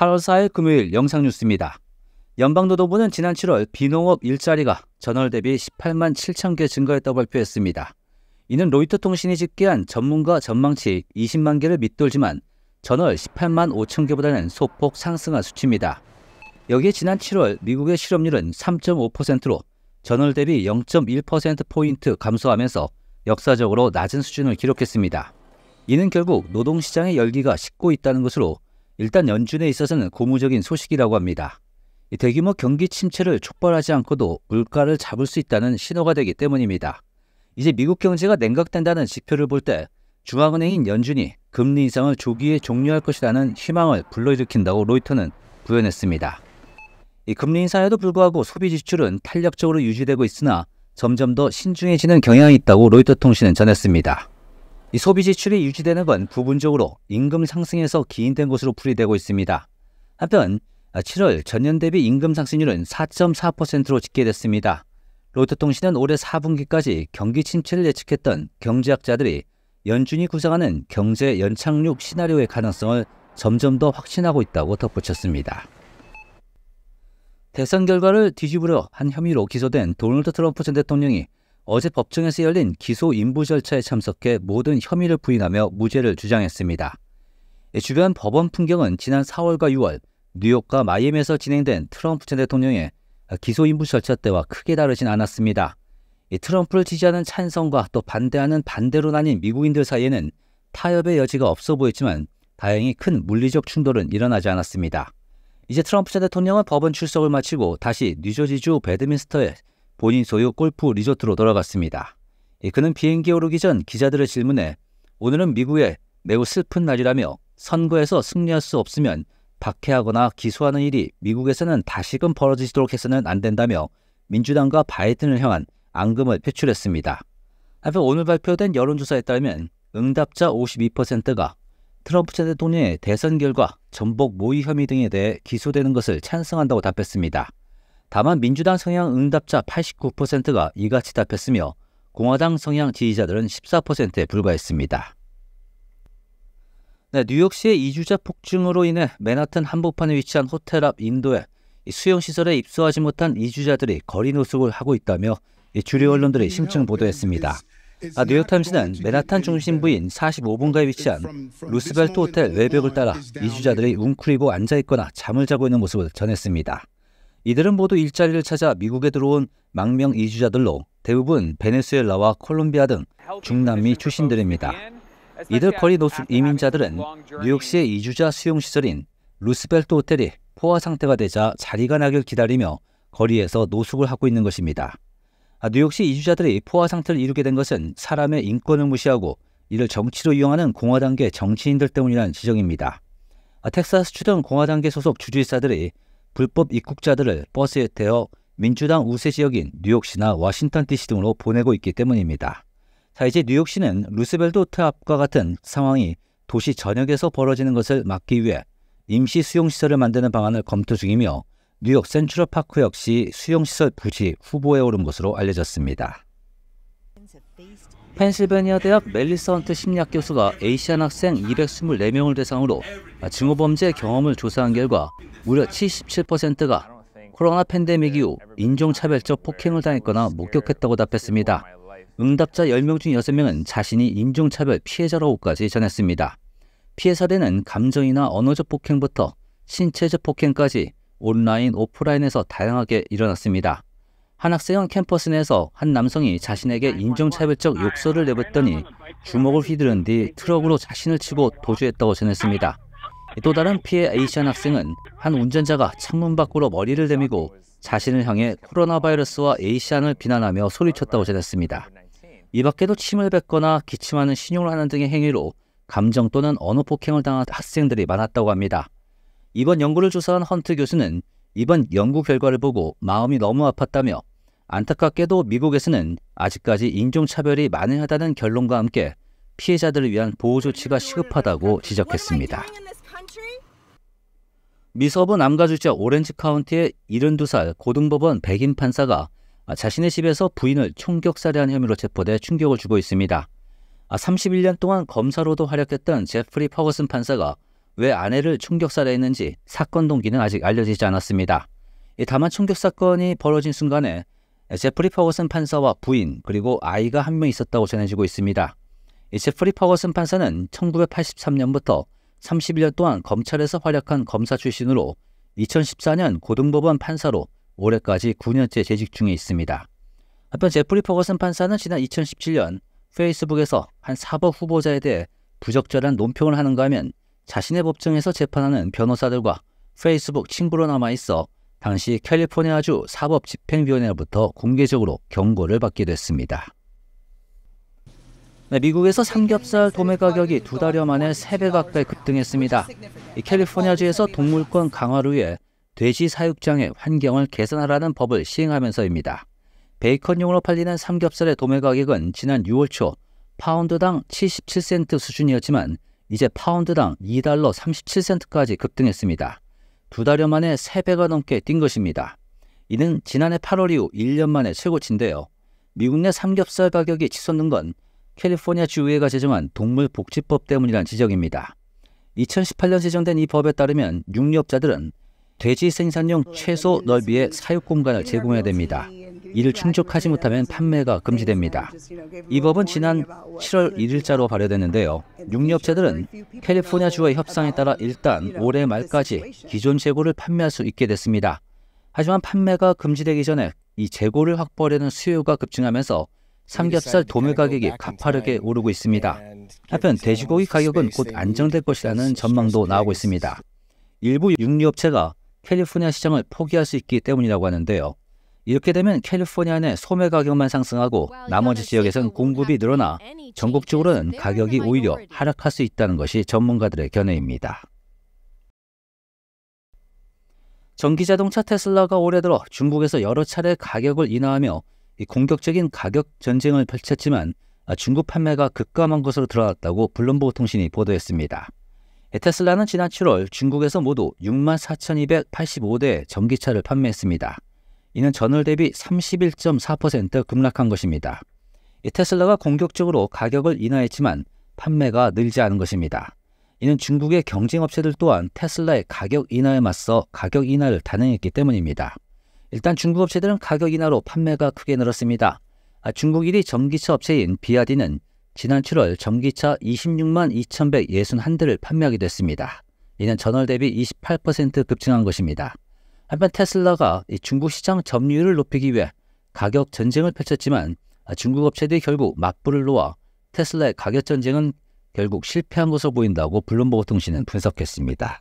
8월 4일 금요일 영상뉴스입니다. 연방노동부는 지난 7월 비농업 일자리가 전월 대비 18만 7천 개 증가했다고 발표했습니다. 이는 로이터통신이 집계한 전문가 전망치 20만 개를 밑돌지만 전월 18만 5천 개보다는 소폭 상승한 수치입니다. 여기에 지난 7월 미국의 실업률은 3.5%로 전월 대비 0.1%포인트 감소하면서 역사적으로 낮은 수준을 기록했습니다. 이는 결국 노동시장의 열기가 식고 있다는 것으로 일단 연준에 있어서는 고무적인 소식이라고 합니다. 대규모 경기 침체를 촉발하지 않고도 물가를 잡을 수 있다는 신호가 되기 때문입니다. 이제 미국 경제가 냉각된다는 지표를 볼 때 중앙은행인 연준이 금리 인상을 조기에 종료할 것이라는 희망을 불러일으킨다고 로이터는 부연했습니다. 이 금리 인상에도 불구하고 소비 지출은 탄력적으로 유지되고 있으나 점점 더 신중해지는 경향이 있다고 로이터 통신은 전했습니다. 이 소비 지출이 유지되는 건 부분적으로 임금 상승에서 기인된 것으로 풀이되고 있습니다. 한편 7월 전년 대비 임금 상승률은 4.4%로 집계됐습니다. 로이터통신은 올해 4분기까지 경기 침체를 예측했던 경제학자들이 연준이 구상하는 경제 연착륙 시나리오의 가능성을 점점 더 확신하고 있다고 덧붙였습니다. 대선 결과를 뒤집으려 한 혐의로 기소된 도널드 트럼프 전 대통령이 어제 법정에서 열린 기소 인부 절차에 참석해 모든 혐의를 부인하며 무죄를 주장했습니다. 주변 법원 풍경은 지난 4월과 6월 뉴욕과 마이애미에서 진행된 트럼프 전 대통령의 기소 인부 절차 때와 크게 다르진 않았습니다. 트럼프를 지지하는 찬성과 또 반대하는 반대로 나뉜 미국인들 사이에는 타협의 여지가 없어 보였지만 다행히 큰 물리적 충돌은 일어나지 않았습니다. 이제 트럼프 전 대통령은 법원 출석을 마치고 다시 뉴저지주 배드민스터에 본인 소유 골프 리조트로 돌아갔습니다. 예, 그는 비행기 오르기 전 기자들의 질문에 오늘은 미국의 매우 슬픈 날이라며 선거에서 승리할 수 없으면 박해하거나 기소하는 일이 미국에서는 다시금 벌어지도록 해서는 안 된다며 민주당과 바이든을 향한 앙금을 표출했습니다. 한편 오늘 발표된 여론조사에 따르면 응답자 52%가 트럼프 전 대통령의 대선 결과 전복 모의 혐의 등에 대해 기소되는 것을 찬성한다고 답했습니다. 다만 민주당 성향 응답자 89%가 이같이 답했으며 공화당 성향 지지자들은 14%에 불과했습니다. 네, 뉴욕시의 이주자 폭증으로 인해 맨하튼 한복판에 위치한 호텔 앞 인도에 수용시설에 입소하지 못한 이주자들이 거리 노숙을 하고 있다며 주류 언론들이 심층 보도했습니다. 아, 뉴욕타임스는 맨하탄 중심부인 45분가에 위치한 루스벨트 호텔 외벽을 따라 이주자들이 웅크리고 앉아있거나 잠을 자고 있는 모습을 전했습니다. 이들은 모두 일자리를 찾아 미국에 들어온 망명 이주자들로 대부분 베네수엘라와 콜롬비아 등 중남미 출신들입니다. 이들 거리 노숙 이민자들은 뉴욕시의 이주자 수용 시설인 루스벨트 호텔이 포화 상태가 되자 자리가 나길 기다리며 거리에서 노숙을 하고 있는 것입니다. 아, 뉴욕시 이주자들이 포화 상태를 이루게 된 것은 사람의 인권을 무시하고 이를 정치로 이용하는 공화당계 정치인들 때문이란 지적입니다. 아, 텍사스 출던 공화당계 소속 주지사들이 불법 입국자들을 버스에 태워 민주당 우세 지역인 뉴욕시나 워싱턴 DC 등으로 보내고 있기 때문입니다. 자, 이제 뉴욕시는 루스벨트 호텔과 같은 상황이 도시 전역에서 벌어지는 것을 막기 위해 임시 수용시설을 만드는 방안을 검토 중이며 뉴욕 센트럴 파크 역시 수용시설 부지 후보에 오른 것으로 알려졌습니다. 펜실베니아 대학 멜리사헌트 심리학 교수가 에이시안 학생 224명을 대상으로 증오범죄 경험을 조사한 결과 무려 77%가 코로나 팬데믹 이후 인종차별적 폭행을 당했거나 목격했다고 답했습니다. 응답자 10명 중 6명은 자신이 인종차별 피해자라고까지 전했습니다. 피해 사례는 감정이나 언어적 폭행부터 신체적 폭행까지 온라인, 오프라인에서 다양하게 일어났습니다. 한 학생은 캠퍼스 내에서 한 남성이 자신에게 인종차별적 욕설을 내뱉더니 주먹을 휘두른 뒤 트럭으로 자신을 치고 도주했다고 전했습니다. 또 다른 피해 에이시 학생은 한 운전자가 창문 밖으로 머리를 내밀고 자신을 향해 코로나 바이러스와 에이시을 비난하며 소리쳤다고 전했습니다. 이 밖에도 침을 뱉거나 기침하는 신용을 하는 등의 행위로 감정 또는 언어 폭행을 당한 학생들이 많았다고 합니다. 이번 연구를 조사한 헌트 교수는 이번 연구 결과를 보고 마음이 너무 아팠다며 안타깝게도 미국에서는 아직까지 인종차별이 만연하다는 결론과 함께 피해자들을 위한 보호 조치가 시급하다고 지적했습니다. 미서부 남가주지 오렌지 카운티의 72살 고등법원 백인 판사가 자신의 집에서 부인을 총격살해한 혐의로 체포돼 충격을 주고 있습니다. 31년 아, 동안 검사로도 활약했던 제프리 퍼거슨 판사가 왜 아내를 총격살해했는지 사건 동기는 아직 알려지지 않았습니다. 다만 총격 사건이 벌어진 순간에 제프리 퍼거슨 판사와 부인 그리고 아이가 한 명 있었다고 전해지고 있습니다. 제프리 퍼거슨 판사는 1983년부터 31년 동안 검찰에서 활약한 검사 출신으로 2014년 고등법원 판사로 올해까지 9년째 재직 중에 있습니다. 한편 제프리 퍼거슨 판사는 지난 2017년 페이스북에서 한 사법 후보자에 대해 부적절한 논평을 하는가 하면 자신의 법정에서 재판하는 변호사들과 페이스북 친구로 남아있어 당시 캘리포니아주 사법집행위원회로부터 공개적으로 경고를 받게 됐습니다. 미국에서 삼겹살 도매 가격이 두 달여 만에 3배 가까이 급등했습니다. 캘리포니아주에서 동물권 강화를 위해 돼지 사육장의 환경을 개선하라는 법을 시행하면서입니다. 베이컨용으로 팔리는 삼겹살의 도매 가격은 지난 6월 초 파운드당 77센트 수준이었지만 이제 파운드당 2달러 37센트까지 급등했습니다. 두 달여 만에 3배가 넘게 뛴 것입니다. 이는 지난해 8월 이후 1년 만에 최고치인데요. 미국 내 삼겹살 가격이 치솟는 건 캘리포니아 주의회가 제정한 동물복지법 때문이란 지적입니다. 2018년 제정된 이 법에 따르면 육류업자들은 돼지 생산용 최소 넓이의 사육 공간을 제공해야 됩니다. 이를 충족하지 못하면 판매가 금지됩니다. 이 법은 지난 7월 1일자로 발효됐는데요. 육류업자들은 캘리포니아 주와의 협상에 따라 일단 올해 말까지 기존 재고를 판매할 수 있게 됐습니다. 하지만 판매가 금지되기 전에 이 재고를 확보하려는 수요가 급증하면서 삼겹살 도매 가격이 가파르게 오르고 있습니다. 한편 돼지고기 가격은 곧 안정될 것이라는 전망도 나오고 있습니다. 일부 육류업체가 캘리포니아 시장을 포기할 수 있기 때문이라고 하는데요. 이렇게 되면 캘리포니아 내 소매 가격만 상승하고 나머지 지역에선 공급이 늘어나 전국적으로는 가격이 오히려 하락할 수 있다는 것이 전문가들의 견해입니다. 전기자동차 테슬라가 올해 들어 중국에서 여러 차례 가격을 인하하며 공격적인 가격 전쟁을 펼쳤지만 아, 중국 판매가 급감한 것으로 드러났다고 블룸버그 통신이 보도했습니다. 예, 테슬라는 지난 7월 중국에서 모두 64,285대의 전기차를 판매했습니다. 이는 전월 대비 31.4% 급락한 것입니다. 테슬라가 공격적으로 가격을 인하했지만 판매가 늘지 않은 것입니다. 이는 중국의 경쟁업체들 또한 테슬라의 가격 인하에 맞서 가격 인하를 단행했기 때문입니다. 일단 중국 업체들은 가격 인하로 판매가 크게 늘었습니다. 아, 중국 1위 전기차 업체인 비아디는 지난 7월 전기차 26만 2161대를 판매하게 됐습니다. 이는 전월 대비 28% 급증한 것입니다. 한편 테슬라가 중국 시장 점유율을 높이기 위해 가격 전쟁을 펼쳤지만 아, 중국 업체들이 결국 맞불을 놓아 테슬라의 가격 전쟁은 결국 실패한 것으로 보인다고 블룸버그 통신은 분석했습니다.